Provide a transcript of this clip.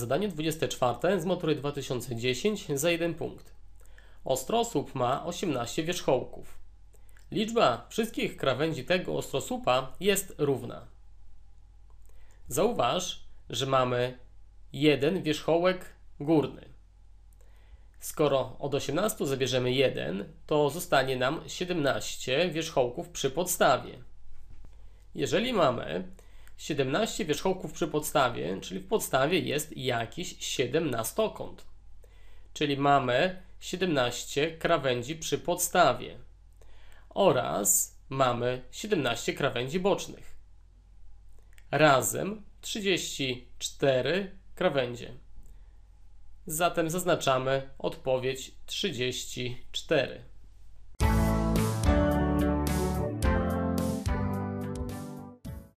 Zadanie 24 z motory 2010 za 1 punkt. Ostrosłup ma 18 wierzchołków. Liczba wszystkich krawędzi tego ostrosłupa jest równa. Zauważ, że mamy jeden wierzchołek górny. Skoro od 18 zabierzemy 1, to zostanie nam 17 wierzchołków przy podstawie. Jeżeli mamy 17 wierzchołków przy podstawie, czyli w podstawie jest jakiś 17-kąt. Czyli mamy 17 krawędzi przy podstawie oraz mamy 17 krawędzi bocznych. Razem 34 krawędzie. Zatem zaznaczamy odpowiedź 34.